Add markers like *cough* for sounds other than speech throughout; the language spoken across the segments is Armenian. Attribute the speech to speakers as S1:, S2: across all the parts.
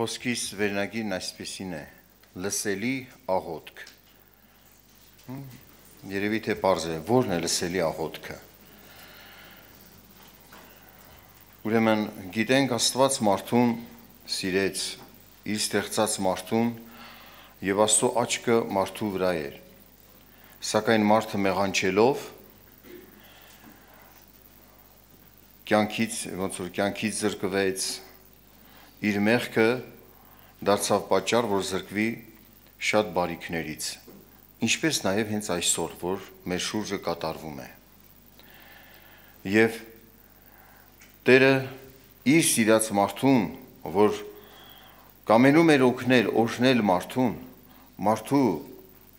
S1: խոսքիս վերնագիրն այսպեսին է. լսելի աղոթք։ Երևի թե པարզ է, ո՞րն է լսելի աղոթքը։ Ուրեմն գիտենք Աստված մարդուն սիրեց, իր ստեղծած մարդուն եւ Աստծո աչքը մարդու վրա էր։ Սակայն մարդը մեղանչելով կյանքից ոնց որ կյանքից զրկվեց, իր մեղքը դարձավ պատճառ, որ զրկվի շատ բարիքներից, ինչպես նաև հենց այսօր, որ մեր շուրջը կատարվում է։ Եվ Տերը իր սիրած մարդուն, որ կամենում էր օգնել, օրհնել մարդուն, մարդու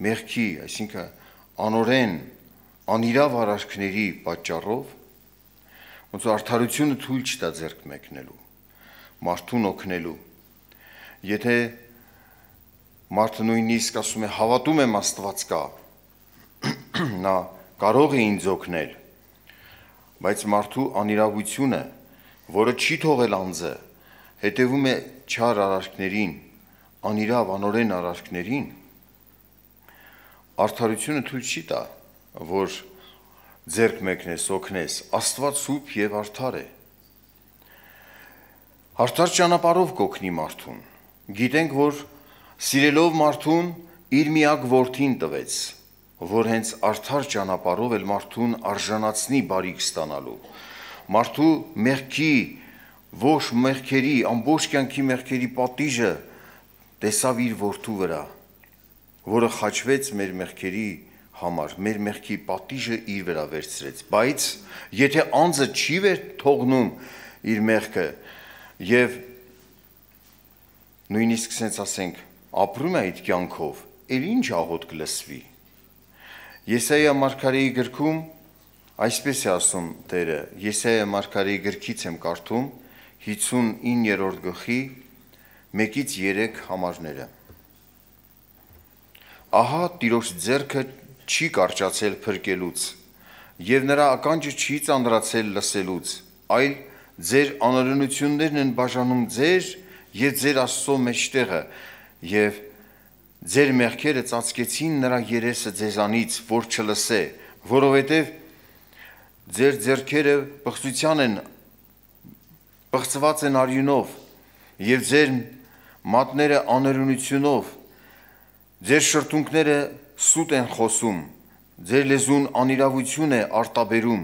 S1: մեղքի, այսինքն անորեն, անիրավ արարքների պատճառով ոնց արդարությունը թույլ չտա ձեռք մեկնելու մարդուն օգնելու։ Եթե մարդը նույնիսկ ասում է հավատում եմ Աստված կա, *clears throat* նա կարող է ինձ օգնել, բայց մարդու անիրավությունը, որը չի թողել անձը, հետևում է չար արարքներին, անիրավ անորեն արարքներին, արդարությունը թույլ չի տա, որ ձերք մեկնես, օգնես, Աստված սուրբ եւ արդար է։ Հարթար ճանապարով կոգնի մարդուն։ Գիտենք, որ սիրելով մարդուն իր միակ որդին տվեց, որ հենց արդար ճանապարով էլ մարդուն արժանացնի բարիք ստանալու։ Մարդու մեղքի, ոչ մեղքերի, ամբողջ կյանքի մեղքերի պատիժը տեսավ իր որդու վրա, որը խաչվեց մեր մեղքերի համար, մեր մեղքի պատիժը իր վրա վերցրեց, բայց եթե անձը չի վեր թողնում իր մեղքը, եւ նույնիսկ sense ասենք ապրում է այդ կյանքով, ել ինչ աղոտ կլսվի։ Եսայիա մարգարեի գրքում այսպես է ասում Տերը. Եսայիա մարգարեի գրքից եմ կարդում 59-րդ գլխի 1-ից 3 համարները։ Ահա Տիրոջ ձեռքը չի կարճացել փրկելուց, եւ նրա ականջը չի ծանրացել լսելուց, այլ ձեր անօրենություններն են բաժանում ձեր եւ ձեր Աստծո մեջտեղը եւ ձեր մեղքերը ծածկեցին նրա երեսը ձեզանից, որ չլսե, որովհետև ձեր ձերքերը բղծության են բղծված են արյունով եւ ձեր մատները աներունությունով ձեր շրթունքները սուտ են խոսում ձեր լեզուն անիրավություն է արտաբերում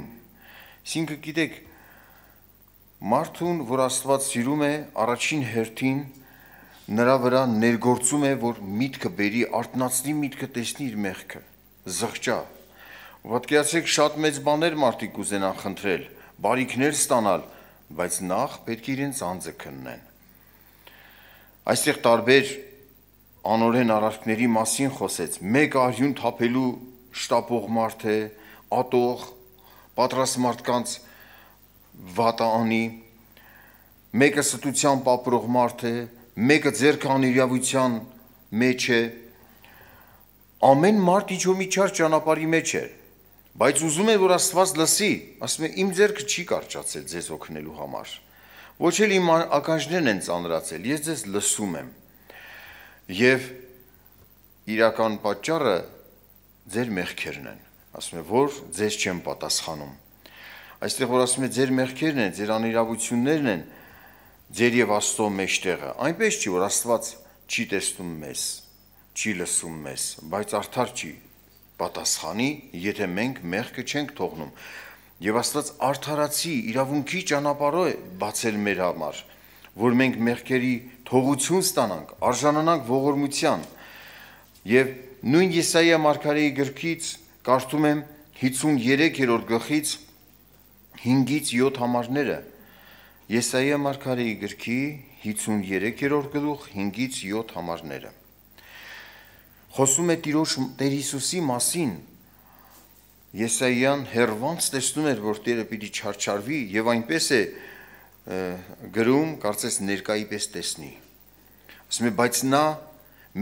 S1: Սինքը գիտեք Մարդուն, որ Աստված սիրում է, առաջին հերթին նրա վրա ներգործում է, որ միտքը բերի, արտնացնի միտքը, տեսնի իր մեղքը, զղճա։ Պատկերացրեք շատ մեծ բաներ մարդիկ ուզենան խնդրել, բարիքներ ստանալ, բայց նախ պետք է իրենց անձը քննեն։ Այստեղ տարբեր անորեն արարքների մասին խոսեց։ Մեկ արյուն թափելու շտապող մարդ է, ատող, պատրաստ մարդկանց վատանի, մեկը ստությամբ ապրող մարդ է, մեկը ձերքան իրավության մեջ է, ամեն մարդ իջոմիջար ճանապարհի մեջ է։ Բայց ուզում եմ որ Աստված լսի, ասում է իմ ձեռքը չի կարճացել ձեզ օգնելու համար։ Ոչ էլ իմ ականջներն են ծանրացել, ես ձեզ լսում եմ։ Եվ իրական պատճառը ձեր մեղքերն են։ Ասում է որ ձեզ չեմ պատասխանում Այստեղ որ ասում է ձեր մեղքերն են, ձեր անիրավություններն են, ձեր եւ Աստծո մեջտեղը։ Այնպես չի, որ Աստված չի տեսնում մեզ, չի լսում մեզ, բայց արդար չի պատասխանի, եթե մենք մեղքը չենք թողնում։ Եվ Աստված արդարացի իրավունքի ճանապարհը բացել մեր համար, որ մենք մեղքերի թողություն ստանանք, արժանանանք ողորմության։ Եւ նույն Եսայիա մարգարեի գրքից կարդում եմ 53-րդ գլխից 5-ից 7 համարները Եսայիա մարգարեի գրքի 53-րդ գլուխ 5-ից 7 համարները։ Խոսում է Տիրոջ Տեր Հիսուսի մասին։ Եսայիան հերվանց տեսնում էր, որ Տերը պիտի չարչարվի եւ այնպես է գրում, կարծես ներկայի պես տեսնի։ Ասում է, բայց նա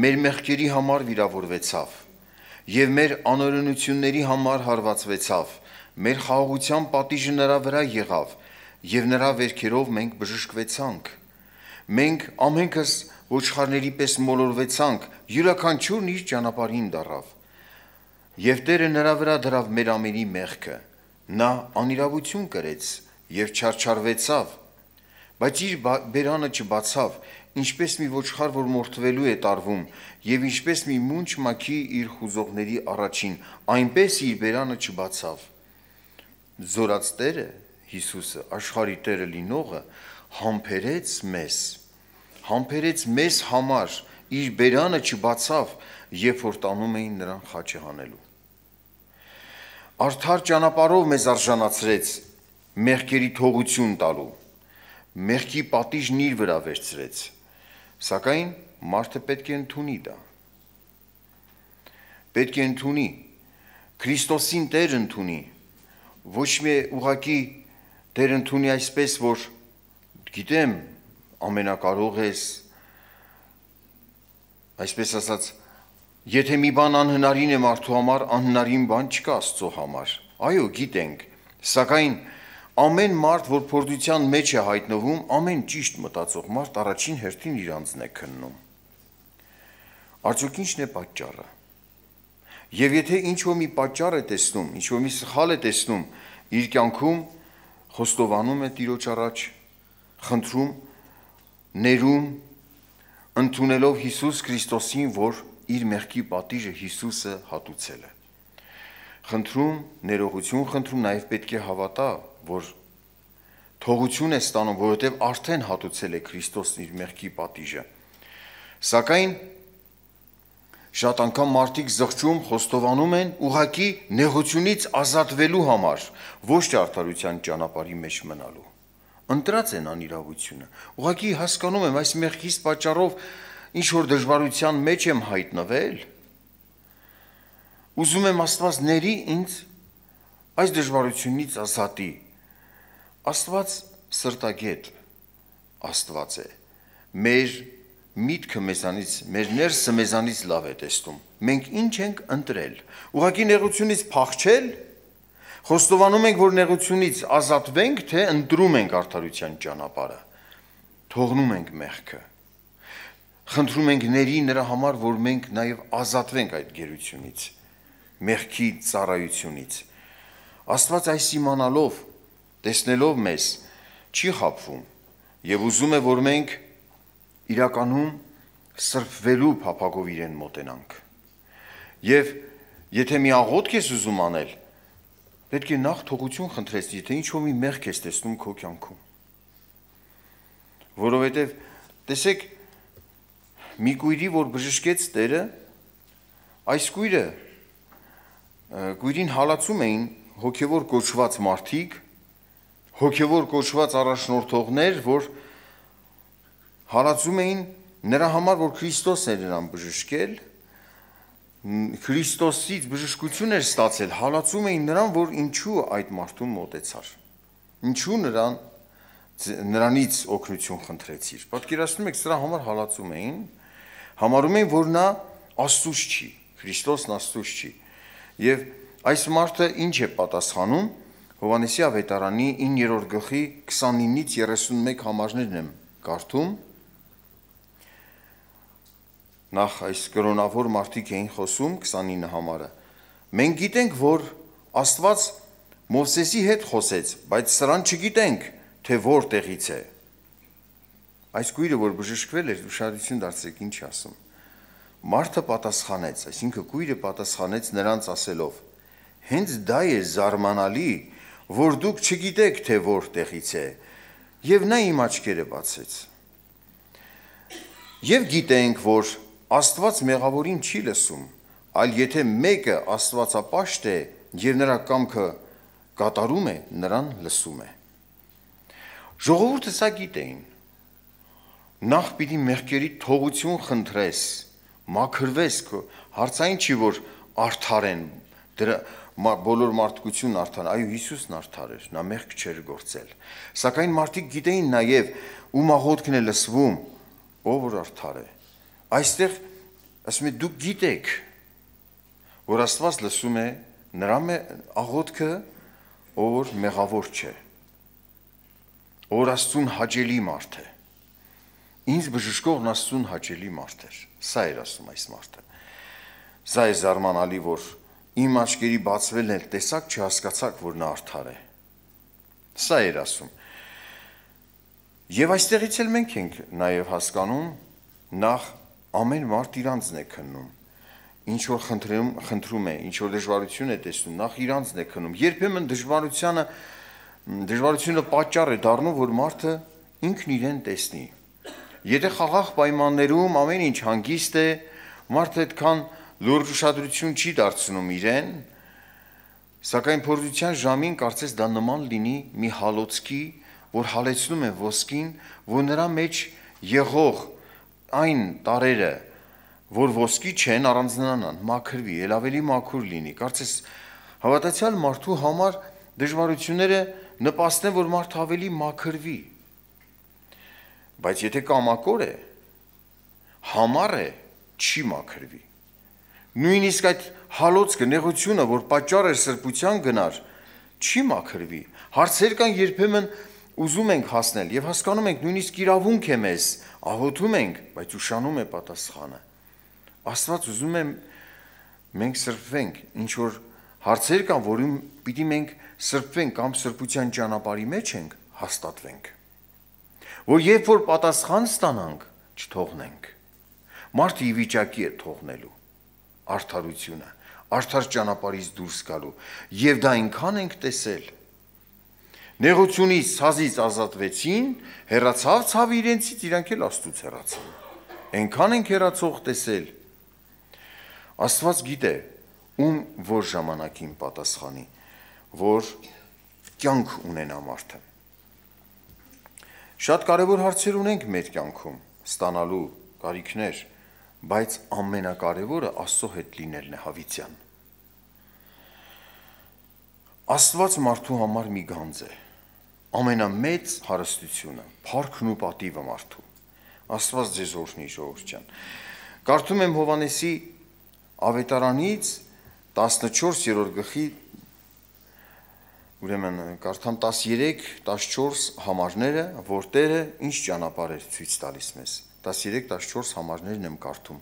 S1: մեր մեղքերի համար վիրավորվեցավ եւ մեր անօրենությունների համար հարվածվեցավ Մեր խաղաղության պատիժը նրա վրա եղավ, եւ նրա վերքերով մենք բժշկվեցանք։ Մենք ամենքս ոչխարների պես մոլորվեցանք, յուրաքանչյուրն իր ճանապարհին դարավ։ Եվ Տերը նրա վրա դրավ մեր ամենի մեղքը։ Նա անիրավություն կրեց եւ չարչարվեցավ։ Բայց իր բերանը չբացավ, ինչպես մի ոչխար, որ մորթվելու է տարվում, եւ ինչպես մի մունջ մաքի իր խուզողների առաջին, այնպես իր բերանը չբացավ զորած Տերը Հիսուսը, աշխարհի Տերը լինողը համբերեց մեզ, համբերեց մեզ համար, իր բերանը չբացավ, երբ որ տանում էին նրան խաչը հանելու։ Արդար ճանապարով մեզ արժանացրեց մեղքերի թողություն տալու, մեղքի պատիժն իր վրա վերցրեց, սակայն մարդը պետք է ընդունի դա, պետք է ընդունի, Քրիստոսին Տեր ընդունի, ոչ մի ուղակի դեր ընդունի այսպես, որ գիտեմ, ամենակարող ես, այսպես ասած, եթե մի բան անհնարին է մարդու համար, անհնարին բան չկա Աստծո համար։ Այո, գիտենք, սակայն ամեն մարդ, որ փորձության մեջ է հայտնվում, ամեն ճիշտ մտածող մարդ առաջին հերթին իրանցն է քննում։ Արդյոք ինչն է պատճառը։ Եվ եթե ինչ որ մի պատճառ է տեսնում, ինչ որ մի սխալ է տեսնում իր կյանքում, խոստովանում է Տիրոջ առաջ, խնդրում, ներում, ընդունելով Հիսուս Քրիստոսին, որ իր մեղքի պատիժը Հիսուսը հատուցել է։ Խնդրում, ներողություն խնդրում, նաև պետք է հավատա, որ թողություն է ստանում, որովհետև արդեն հատուցել է Քրիստոսն իր մեղքի պատիժը։ Սակայն Շատ անգամ մարդիկ զղջում, խոստովանում են ուղակի նեղությունից ազատվելու համար, ոչ թե արդարության ճանապարհի մեջ մնալու։ Ընտրած են անիրավությունը։ Ուղակի հասկանում եմ այս մեղքից պատճառով ինչ որ դժվարության մեջ եմ հայտնվել։ Ուզում եմ Աստված ների ինձ այս դժվարությունից ազատի։ Աստված սրտագետ Աստված է։ Մեր միտքը մեզանից, մեր ներսը մեզանից լավ է տեսնում։ Մենք ինչ ենք ընտրել։ Ուղղակի նեղությունից փախչել, խոստովանում ենք, որ նեղությունից ազատվենք, թե ընտրում ենք արդարության ճանապարհը։ Թողնում ենք մեղքը։ Խնդրում ենք ների նրա համար, որ մենք նաև ազատվենք այդ գերությունից, մեղքի ծառայությունից։ Աստված այս իմանալով, տեսնելով մեզ, չի խափվում եւ ուզում է, որ մենք իրականում սրբվելու փափագով իրեն մոտենանք։ Եվ եթե մի աղոթք ես ուզում անել, պետք է նախ թողություն խնդրես, եթե ինչ-որ մի մեղք ես տեսնում քո կյանքում։ Որովհետև տեսեք մի քույրի, որ բժշկեց Տերը, այս քույրը քույրին հալածում էին հոգևոր կոչված մարդիկ, հոգևոր կոչված առաջնորդողներ, որ Հալածում էին նրա համար, որ Քրիստոս էր նրան բժշկել, Քրիստոսից բժշկություն էր ստացել, հալածում էին նրան, որ ինչու այդ մարդուն մոտեցար։ Ինչու նրան նրանից օգնություն խնդրեցիր։ Պատկերացնում եք, սրա համար հալածում էին, համարում էին, որ նա Աստուծ չի, Քրիստոսն Աստուծ չի։ Եվ այս մարդը ինչ է պատասխանում Հովանեսի ավետարանի 9-րդ գլխի 29-ից 31 համարներն եմ կարդում նախ այս կրոնավոր մարդիկ էին խոսում 29 համարը։ Մենք գիտենք, որ Աստված Մովսեսի հետ խոսեց, բայց սրան չգիտենք, թե որտեղից է։ Այս գույրը, որ բժշկվել էր, ուշադրություն դարձրեք, ինչ ասում։ Մարդը պատասխանեց, այսինքն գույրը պատասխանեց նրանց ասելով. Հենց դա է զարմանալի, որ դուք չգիտեք, թե որտեղից է։ Եվ նա իմ աչքերը բացեց։ Եվ գիտենք, որ Աստված մեղավորին չի լսում, այլ եթե մեկը Աստվածապաշտ է եւ նրա կամքը կատարում է, նրան լսում է։ Ժողովուրդը սա գիտեին։ Նախ պիտի մեղքերի թողություն խնդրես, մաքրվես, հարցային չի որ արդարեն, դրա մա, բոլոր մարդկությունն արդար, այո Հիսուսն արդար էր, նա մեղք չէր գործել։ Սակայն մարդիկ գիտեին նաև ու մաղոտքն է լսվում, ով որ արդար է։ Այստեղ ասում է դուք գիտեք, որ Աստված լսում է նրա աղոթքը, որ մեղավոր չէ։ Որ Աստուն հաճելի մարդ է։ Ինձ բժշկողն Աստուն հաճելի մարդ է։ Սա էր ասում այս մարդը։ Սա է զարմանալի, որ իմ աչքերի բացվել են, տեսակ չհասկացաք, որ նա արդար է։ Սա էր ասում։ Եվ այստեղից էլ մենք ենք նաև հասկանում նախ ամեն մարդ իրանցն է քննում ինչ որ խնդրում խնդրում է, ինչ որ դժվարություն է տեսնում, նախ իրանցն է քնում։ Երբեմն դժվարությունը դժվարությունը պատճառ է դառնում, որ մարդը ինքն իրեն տեսնի։ Եթե խաղաղ պայմաններում ամեն ինչ հանգիստ է, մարդը այդքան լուրջ ուշադրություն չի դարձնում իրեն, սակայն փորձության ժամին կարծես դա նման լինի մի հալոցքի, որ հալեցնում է ոսկին, որ նրա մեջ եղող այն տարերը, որ ոսկի չեն առանձնանան, մաքրվի, ել ավելի մաքուր լինի։ Կարծես հավատացյալ մարդու համար դժվարությունները նպաստեն, որ մարդը ավելի մաքրվի։ Բայց եթե կամակոր է, համար է, չի մաքրվի։ Նույնիսկ այդ հալոցքը, նեղությունը, որ պատճառ է սրբության գնար, չի մաքրվի։ Հարցեր կան երբեմն երբ ուզում ենք հասնել եւ հասկանում ենք նույնիսկ իրավունք է մեզ, ահոթում ենք, բայց ուշանում է պատասխանը։ Աստված ուզում է մենք սրբվենք, ինչ որ հարցեր կան, որին պիտի մենք սրբվենք կամ սրբության ճանապարհի մեջ ենք, հաստատվենք։ Որ երբ որ պատասխան ստանանք, չթողնենք։ Մարդը ի վիճակի է թողնելու արդարությունը, արդար ճանապարհից դուրս գալու, եւ դա այնքան ենք տեսել, Նեղությունի սազից ազատվեցին, հերացավ ցավ իրենցից, իրանք էլ Աստծուց հերացան։ Էնքան են հերացող տեսել։ Աստված գիտե, ում որ ժամանակին պատասխանի, որ կյանք ունենա մարդը։ Շատ կարևոր հարցեր ունենք մեր կյանքում, ստանալու կարիքներ, բայց ամենակարևորը Աստծո հետ լինելն է հավիտյան։ Աստված մարդու համար մի գանձ է ամենամեծ հարստությունը, փառքն ու պատիվը մարդու։ Աստված ձեզ օրհնի, ժողովուրդ ջան։ Կարդում եմ Հովանեսի ավետարանից 14-րդ գլխի ուրեմն կարդամ 13, 14 համարները, որ Տերը ինչ ճանապարհեր ցույց տալիս մեզ։ 13, 14 համարներն եմ կարդում։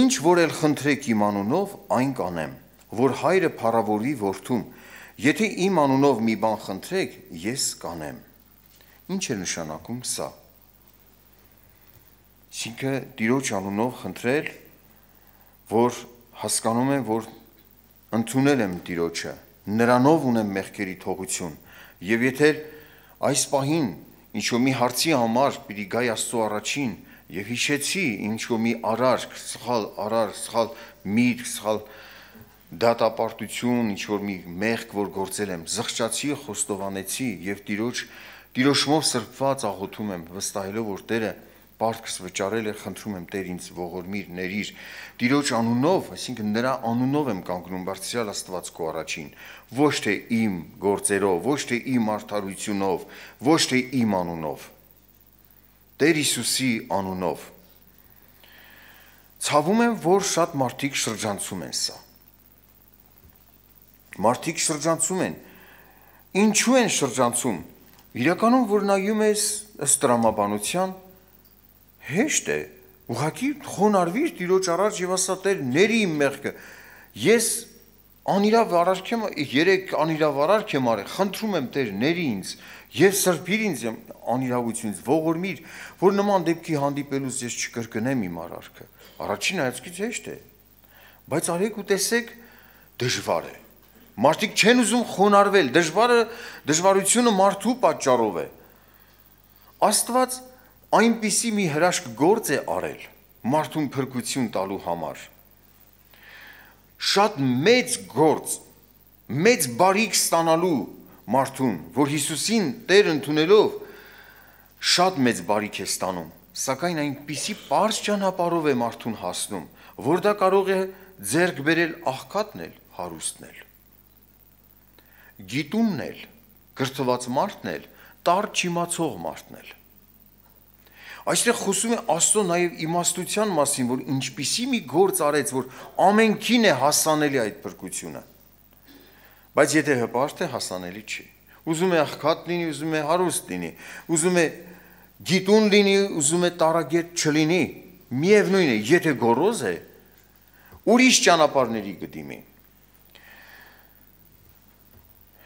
S1: Ինչ որ էլ խնդրեք իմ անունով, այն կանեմ, որ հայրը փառավորի որդուն, որ Եթե իմ անունով մի բան խնդրեք, ես կանեմ։ Ինչ է նշանակում սա։ Շինքը Տիրոջ անունով խնդրել, որ հասկանում եմ, որ ընդունել եմ Տիրոջը, նրանով ունեմ մեղքերի թողություն։ Եվ եթե այս պահին ինչ որ մի հարցի համար պիտի գայ Աստծո առաջին եւ հիշեցի ինչ որ մի արարք, սխալ արարք, սխալ միտք, սխալ, սխալ դատապարտություն, ինչ որ մի մեղք, որ գործել եմ, զղջացի, խոստովանեցի եւ տիրոջ տիրոշմով սրբված աղոթում եմ, վստահելով որ Տերը պարտքս վճարել է, խնդրում եմ Տեր ինձ ողորմիր, ներիր։ Տիրոջ անունով, այսինքն նրա անունով եմ կանգնում Բարձրյալ Աստված քո առաջին, ոչ թե իմ գործերով, ոչ թե իմ արդարությունով, ոչ թե իմ անունով։ Տեր Հիսուսի անունով։ Ցավում եմ, որ շատ մարդիկ շրջանցում են սա Մարդիկ շրջանցում են։ Ինչու են շրջանցում։ Իրականում որ նայում ես ըստ դրամաբանության հեշտ է ուղղակի խոնարհվիր ծիրոջ առաջ եւ ասա Տեր ների իմ մեղքը։ Ես անիրավ արարք եմ, երեք անիրավ արարք եմ արել, խնդրում եմ Տեր ների ինձ եւ սրբիր ինձ անիրավությունից, ողորմիր, որ նման դեպքի հանդիպելուց ես չկրկնեմ իմ արարքը։ Առաջին հայացքից հեշտ է, բայց արեք ու տեսեք դժվար է։ Մարդիկ չեն ուզում խոնարվել, դժվարը դժվարությունը մարդու պատճառով է։ Աստված այնպիսի մի հրաշք գործ է արել մարդուն փրկություն տալու համար։ Շատ մեծ գործ, մեծ բարիք ստանալու մարդուն, որ Հիսուսին Տեր ընդունելով շատ մեծ բարիք է ստանում, սակայն այնպիսի པարզ ճանապարհով է մարդուն հասնում, որ դա կարող է ձեռք բերել աղքատնել, հարուստնել։ Գիտունն էլ, գրծված մարդն էլ, տար չիմացող մարդն էլ։ Այստեղ խոսում է Աստծո նաև իմաստության մասին, որ ինչպիսի մի գործ արեց, որ ամենքին է հասանելի այդ բրկությունը։ Բայց եթե հպարտ է, հասանելի չի։ Ուզում է աղքատ լինի, ուզում է հարուստ լինի, ուզում է գիտուն լինի, ուզում է տարագետ չլինի։ Միևնույն է, եթե գորոզ է, ուրիշ ճանապարհների կդիմի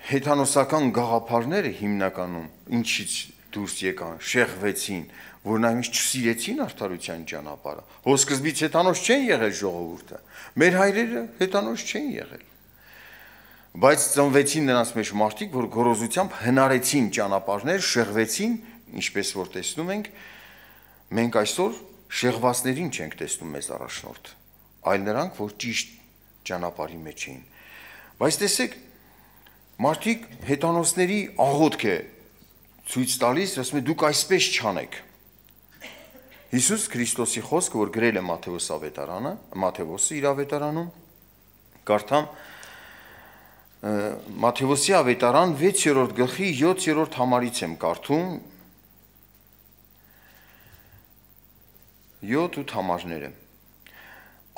S1: հետանոսական գաղափարները հիմնականում ինչից դուրս եկան, շեղվեցին, որ նայմից չսիրեցին արդարության ճանապարհը։ Հո սկզբից հետանոց չեն եղել ժողովուրդը։ Մեր հայրերը հետանոց չեն եղել։ Բայց ծնվեցին նրանց մեջ մարդիկ, որ գորոզությամբ հնարեցին ճանապարհներ, շեղվեցին, ինչպես որ տեսնում ենք, մենք այսօր շեղվածներին չենք տեսնում մեզ առաջնորդ, այլ նրանք, որ ճիշտ ճանապարհի մեջ էին։ Բայց տեսեք, մարդիկ հետանոսների աղոթք է ցույց տալիս, ասում է դուք այսպես չանեք։ Հիսուս Քրիստոսի խոսքը, որ գրել է Մատթեոս ավետարանը, Մատթեոսը իր ավետարանում, կարդամ Մատթեոսի ավետարան 6-րդ գլխի 7-րդ համարից եմ կարդում 7-8 համարները։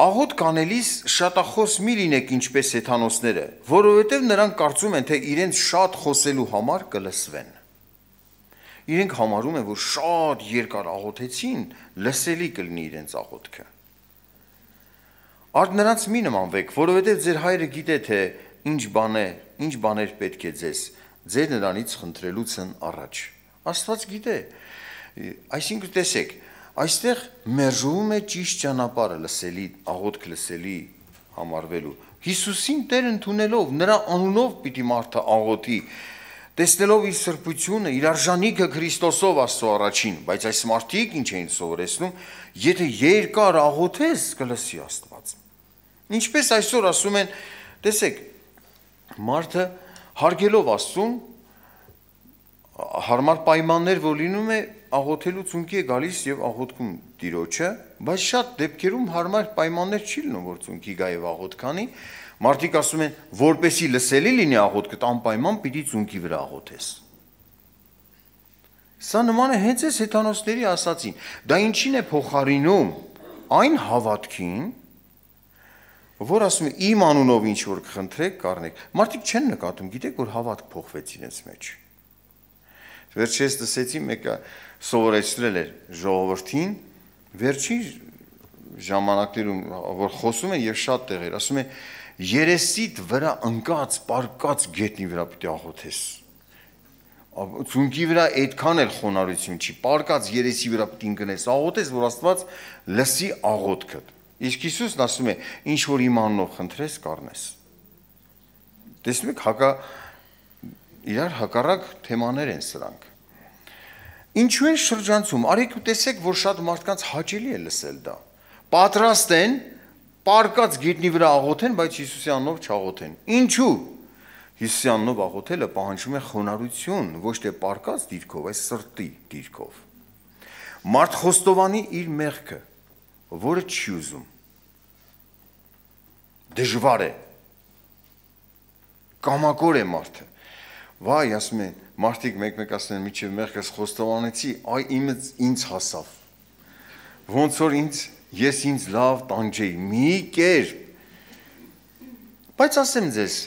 S1: Աղոտ կանելիս շատախոս մի լինեք ինչպես հեթանոսները, որովհետև նրանք կարծում են, թե իրենց շատ խոսելու համար կլսվեն։ Իրենք համարում են, որ շատ երկար աղոթեցին, լսելի կլինի իրենց աղոթքը։ Արդ նրանց մի նմանվեք, որովհետև ձեր հայրը գիտե թե ինչ բան է, ինչ բաներ պետք է ձեզ, ձեր նրանից խնդրելուց են առաջ։ Աստված գիտե։ Այսինքն տեսեք, Այստեղ մերժվում է ճիշտ ճանապարհը լսելի, աղոթք լսելի համարվելու։ Հիսուսին Տեր ընդունելով նրա անունով պիտի մարդը աղոթի, տեսնելով իր սրբությունը, իր արժանիքը Քրիստոսով Աստծո առաջին, բայց այս մարդիկ ինչ էին սովորեցնում, եթե երկար աղոթես, կլսի Աստված։ Ինչպես այսօր ասում են, տեսեք, մարդը հարգելով Աստծուն, հարմար պայմաններ որ լինում է աղոթելուց ունքի է գալիս եւ աղոթքում տիրոջը, բայց շատ դեպքերում հարմար պայմաններ չի լինում, որ ունքի գա եւ աղոթ քանի։ Մարդիկ ասում են, որպեսի լսելի լինի աղոթքը, անպայման պիտի ունքի վրա աղոթես։ Սա նման է հենց այս հեթանոսների ասացին։ Դա ինչին է փոխարինում այն հավատքին, որ ասում է իմ անունով ինչ որ կխնդրեք, կառնեք։ Մարդիկ չեն նկատում, գիտեք, որ հավատք փոխվեց իրենց մեջ։ Վերջերս լսեցի մեկը սովորեցրել էր ժողովրդին վերջի ժամանակներում որ խոսում է եւ շատ տեղեր, ասում է երեսիդ վրա ընկած պարկած գետնի վրա պիտի աղոթես։ Ցունկի վրա այդքան էլ խոնարհություն չի, պարկած երեսի վրա պիտի ընկնես, աղոթես, որ Աստված լսի աղոթքդ։ Իսկ Հիսուսն ասում է, ինչ որ իմանով խնդրես, կառնես։ Տեսնում եք, հակա իրար հակառակ թեմաներ են սրանք։ Ինչու են շրջանցում։ Արեք ու տեսեք, որ շատ մարդկանց հաճելի է լսել դա։ Պատրաստ են պարկած գետնի վրա աղոթեն, բայց Հիսուսյանով չաղոթեն։ Ինչու։ Հիսուսյանով աղոթելը պահանջում է խոնարհություն, ոչ թե պարկած դիրքով, այլ սրտի դիրքով։ Մարդ խոստովանի իր մեղքը, որը չի ուզում։ Դժվար է։ Կամակոր է մարդը վայ, ասում են, մարդիկ մեկ-մեկ ասում են, միջև մեղքս խոստովանեցի, այ իմը ինձ հասավ։ Ոնց որ ինձ ես ինձ լավ տանջեի, մի կերպ։ Բայց ասեմ ձեզ,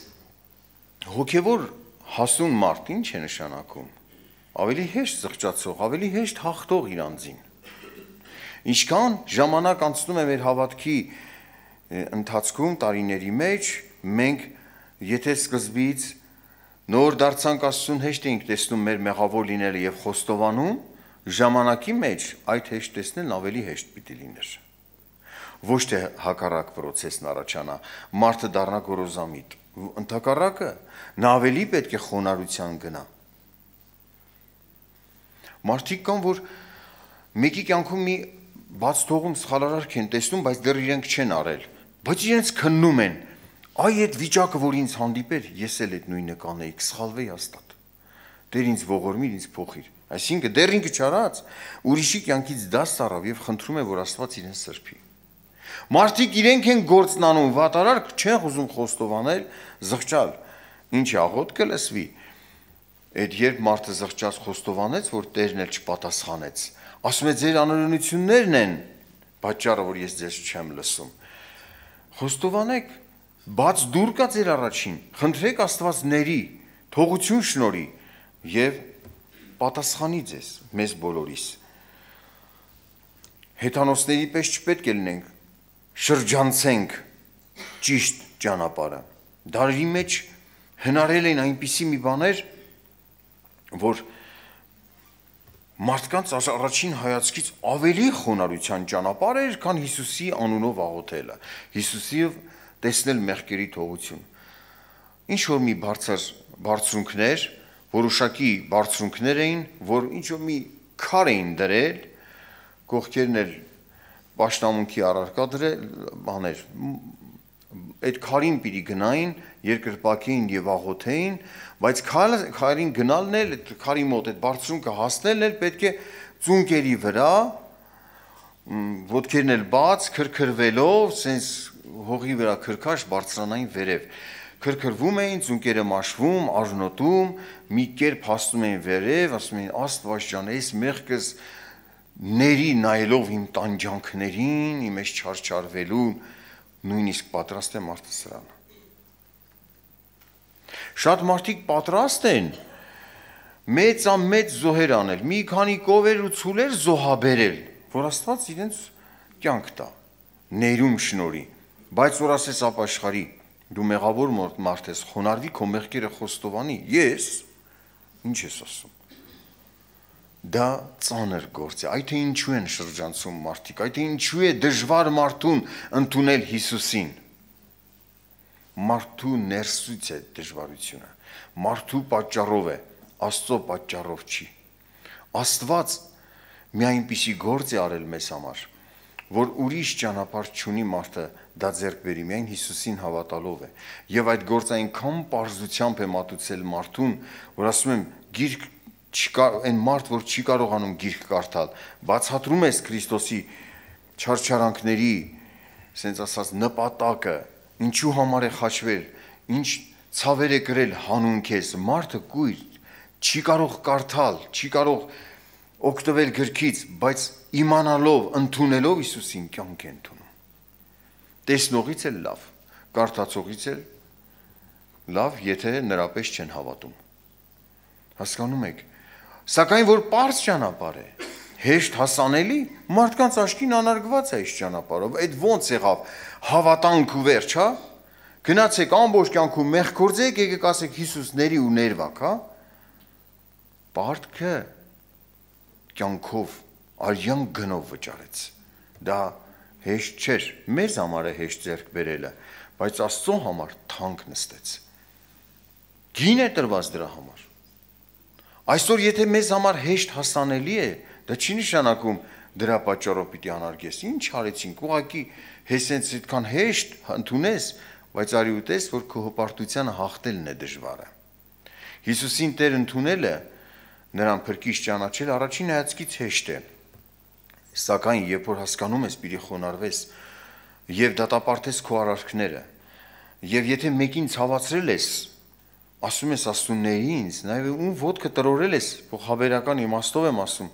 S1: հոգևոր հասուն մարդ ինչ է նշանակում։ Ավելի հեշտ զղջացող, ավելի հեշտ հաղթող իր անձին։ Ինչքան ժամանակ անցնում է մեր հավատքի ընթացքում տարիների մեջ, մենք եթե սկզբից Նոր դարձանք Աստծուն հեշտ էինք տեսնում մեր մեղավոր լինելը եւ խոստովանում, ժամանակի մեջ այդ հեշտ տեսնելն ավելի հեշտ պիտի լիներ։ Ոչ թե հակառակ process-ն առաջանա, մարդը դառնա գորոզամիտ։ Ընթակառակը նա ավելի պետք է խոնարհության գնա։ Մարդիկ կան, որ մեկի կյանքում մի բաց թողում սխալարարք են տեսնում, բայց դեռ իրենք չեն արել, բայց իրենց քննում են Այ այդ վիճակը, որ ինձ հանդիպեր, ես էլ այդ նույնը կանեի, սխալվեի հաստատ։ Դեր ինձ ողորմիր, ինձ փոխիր։ Այսինքն դեռ ինքը չարած, ուրիշի կյանքից դաս առավ եւ խնդրում է, որ Աստված իրեն սրբի։ Մարդիկ իրենք են գործնանում, վատարարք չեն ուզում խոստովանել, զղճալ։ Ինչ աղոտ կլսվի։ Այդ երբ մարդը զղճած խոստովանեց, որ Տերն էլ չպատասխանեց, ասում է ձեր անօրենություններն են պատճառը, որ ես ձեզ չեմ լսում։ Խոստովանեք, բաց դուր կա ձեր առաջին խնդրեք աստված ների թողություն շնորի եւ պատասխանի ձեզ մեզ բոլորիս հեթանոսների պես չպետք է լինենք շրջանցենք ճիշտ ճանապարհը դարի մեջ հնարել են այնպիսի մի բաներ որ մարդկանց առաջին հայացքից ավելի խոնարհության ճանապարհ էր, քան Հիսուսի անունով աղոթելը։ Հիսուսի տեսնել մեղքերի թողություն։ Ինչ որ մի բարձր բարձունքներ, որոշակի բարձունքներ էին, որ ինչ որ մի քար էին դրել, կողքերն էլ աշտամունքի առարկա դրել, բաներ, այդ քարին պիտի գնային, երկրպակին եւ աղոթեին, բայց քարին գնալն էլ այդ քարի մոտ այդ բարձունքը հասնելն էլ պետք է ծունկերի վրա ոդքերն էլ բաց, քրքրվելով, sense հողի վրա քրքաշ բարձրանային վերև։ Քրքրվում էին, ծունկերը մաշվում, արժնոտում, մի կերպ հաստում էին վերև, ասում էին Աստված ջան, այս մեղքս ների նայելով իմ տանջանքներին, իմես չարչարվելու, նույնիսկ պատրաստ եմ արտասրան։ Շատ մարդիկ պատրաստ են մեծ ամեծ զոհեր անել, մի քանի կովեր ու ցուլեր զոհաբերել, որ Աստված իրենց կյանք տա ներում շնորհի։ Բայց որ ասես ապաշխարի, դու մեղավոր մարդ ես, խոնարհվի քո մեղքերը խոստովանի։ Ես ինչ ես ասում։ Դա ծանր գործ է։ Այդ թե ինչու են շրջանցում մարդիկ, այդ թե ինչու է դժվար մարդուն ընդունել Հիսուսին։ Մարդու ներսույց է դժվարությունը։ Մարդու պատճառով է, Աստծո պատճառով չի։ Աստված մի այնպիսի գործ է արել մեզ համար, որ ուրիշ ճանապարհ չունի մարդը դա ձեռք բերի միայն Հիսուսին հավատալով է։ Եվ այդ գործը այնքան པարզությամբ է մատուցել մարդուն, որ ասում եմ, գիրք չկա այն մարդ, որ չի կարողանում գիրք կարդալ, բացատրում ես Քրիստոսի չարչարանքների, ասենց ասած նպատակը, ինչու համար է խաչվել, ինչ ցավեր է գրել հանուն քեզ, մարդը գույր չի կարող կարդալ, չի կարող օգտվել գրքից, բայց իմանալով, ընդունելով Հիսուսին կյանք է ընդունում տեսնողից էլ լավ, կարդացողից էլ լավ, եթե նրա պես չեն հավատում։ Հասկանում եք։ Սակայն որ པարզ ճանապարհ է, հեշտ հասանելի, մարդկանց աչքին անարգված է այս ճանապարհով։ Այդ ո՞նց եղավ հավատանք ու վերջ, հա՞։ Գնացեք ամբողջ կյանքում մեղքորձեք, եկեք ասեք Հիսուսների ու ներվակ, հա։ Պարտքը կյանքով արյան գնով վճարեց։ Դա հեշտ չէր։ Մեզ համար է հեշտ ձեռք բերելը, բայց Աստծո համար թանկ նստեց։ Գին է տրված դրա համար։ Այսօր եթե մեզ համար հեշտ հասանելի է, դա չի նշանակում դրա պատճառով պիտի անարգես։ Ինչ արեցինք, ուղղակի հեսենց այդքան հեշտ ընդունես, բայց արի ուտես, որ քո հպարտությանը հաղթելն է դժվարը։ Հիսուսին Տեր ընդունելը նրան փրկիչ ճանաչել առաջին հայացքից հեշտ է։ հեշտ է Սակայն երբ որ հասկանում ես պիտի խոնարհվես եւ դատապարտես քո արարքները, եւ եթե մեկին ցավացրել ես, ասում ես աստունների ինձ, նայev ում ոդկը տրորել ես, փոխաբերական իմաստով եմ ասում,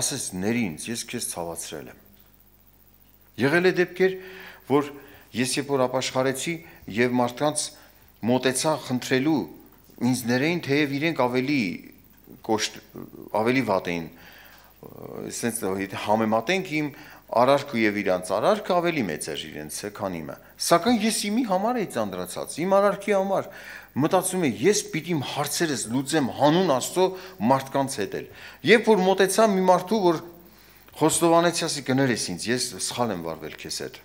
S1: ասես ների ինձ, ես քեզ ցավացրել եմ։ Եղել է դեպքեր, որ ես երբ որ ապաշխարեցի եւ մարդկանց մտեցա խնդրելու ինձ ներեին թեև իրենք ավելի կոշտ ավելի վատ էին սենց եթե համեմատենք իմ արարքը եւ իրանց արարքը ավելի մեծ էր իրենց քան իմը սակայն ես իմի համար էի ծանրացած իմ արարքի համար մտածում եմ ես պիտի իմ հարցերս լուծեմ հանուն աստծո մարդկանց հետ էլ երբ որ մտեցա մի մարդու որ խոստովանեց ասի գներես ինձ ես սխալ եմ վարվել քեզ հետ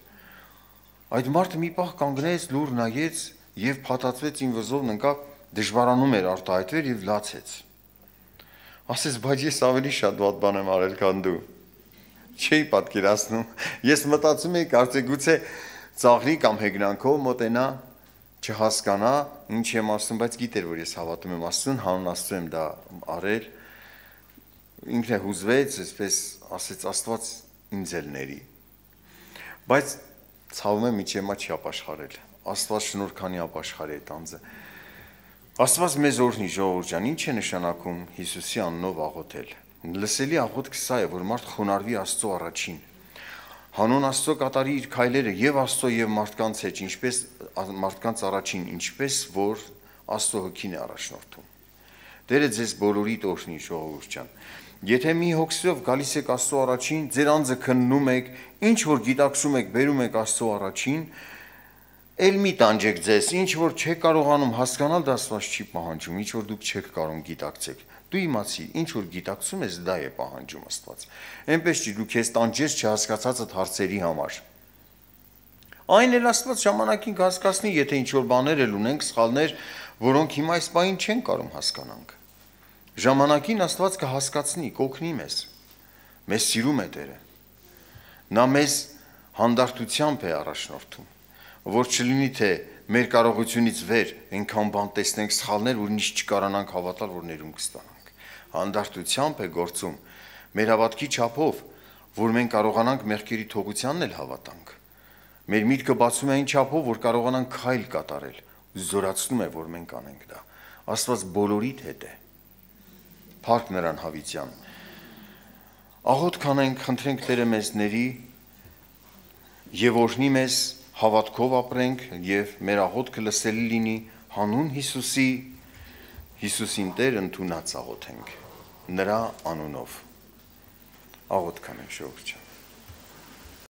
S1: այդ մարդը մի պահ կանգնեց լուր նայեց եւ փաթաթվեց ին վզովն ընկա դժվարանում էր արտահայտվել եւ լացեց ասես, բայց ես ավելի շատ վատ բան եմ արել, քան դու։ Չէի պատկերացնում։ Ես մտածում էի, կարծե գուցե ծաղրի կամ հեգնանքով մոտենա, չհասկանա, ինչ եմ ասում, բայց գիտեր, որ ես հավատում եմ Աստծուն, հանուն Աստծո եմ դա արել։ Ինքն է հուզվեց, այսպես ասեց Աստված ինձ ելների։ Բայց ցավում եմ իջեմա չի ապաշխարել։ Աստված շնորհքանի ապաշխարի այդ անձը։ Աստված մեզ օրհնի ժողովուրդ ջան, ի՞նչ է նշանակում Հիսուսի աննով աղոթել։ Լսելի աղոթքը սա է, որ մարդ խոնարհվի Աստծո առաջին։ Հանուն Աստծո կատարի իր քայլերը եւ Աստծո եւ մարդկանց հետ, ինչպես մարդկանց առաջին, ինչպես որ Աստծո հոգին է առաջնորդում։ Տերը ձեզ բոլորիդ օրհնի ժողովուրդ ջան։ Եթե մի հոգսով գալիս եք Աստծո առաջին, ձեր անձը քննում եք, ինչ որ գիտակցում եք, բերում եք Աստծո առաջին, առաջին Էլ մի տանջեք ձեզ, ինչ որ չեք կարողանում հասկանալ, դա աստված չի պահանջում, ինչ որ դուք չեք կարող գիտակցեք։ Դու իմացի, ինչ որ գիտակցում ես, դա է պահանջում աստված։ Էնպես չի դու քեզ տանջես չհասկացածդ հարցերի համար։ Այն էլ աստված ժամանակին հասկացնի, եթե ինչ որ բաներ էլ ունենք, սխալներ, որոնք հիմա այս պահին չեն կարող հասկանանք։ Ժամանակին աստված կհասկացնի, կօգնի մեզ։ Մեզ սիրում է Տերը։ Նա մեզ հանդարտությամբ է առաջնորդում որ չլինի թե մեր կարողությունից վեր այնքան բան տեսնենք սխալներ, որ ինչ չկարանանք հավատալ, որ ներում կստանանք։ Հանդարտությամբ է գործում մեր հավատքի չափով, որ մենք կարողանանք մեղքերի թողությանն էլ հավատանք։ Մեր միտքը բացում է այն չափով, որ կարողանանք քայլ կատարել, զորացնում է, որ մենք անենք դա։ Աստված բոլորիդ հետ է։ Փառք նրան հավիտյան։ Աղոտ կանենք, խնդրենք Տերը մեզ ների եւ օրհնի մեզ հավատքով ապրենք եւ մեր աղոթքը լսելի լինի հանուն Հիսուսի Հիսուսին Տեր ընդունած աղոթենք նրա անունով աղոթ կանեմ շողջան